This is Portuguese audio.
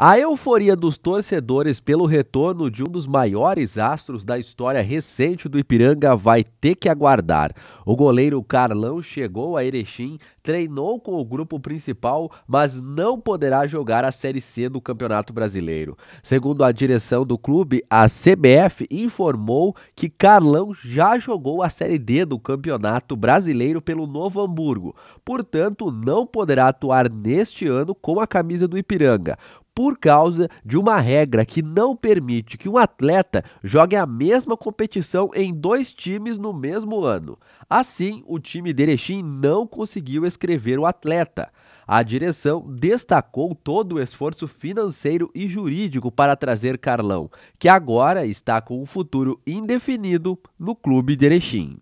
A euforia dos torcedores pelo retorno de um dos maiores astros da história recente do Ipiranga vai ter que aguardar. O goleiro Carlão chegou a Erechim, treinou com o grupo principal, mas não poderá jogar a Série C do Campeonato Brasileiro. Segundo a direção do clube, a CBF informou que Carlão já jogou a Série D do Campeonato Brasileiro pelo Novo Hamburgo, portanto, não poderá atuar neste ano com a camisa do Ipiranga por causa de uma regra que não permite que um atleta jogue a mesma competição em dois times no mesmo ano. Assim, o time de Erechim não conseguiu escrever o atleta. A direção destacou todo o esforço financeiro e jurídico para trazer Carlão, que agora está com um futuro indefinido no clube de Erechim.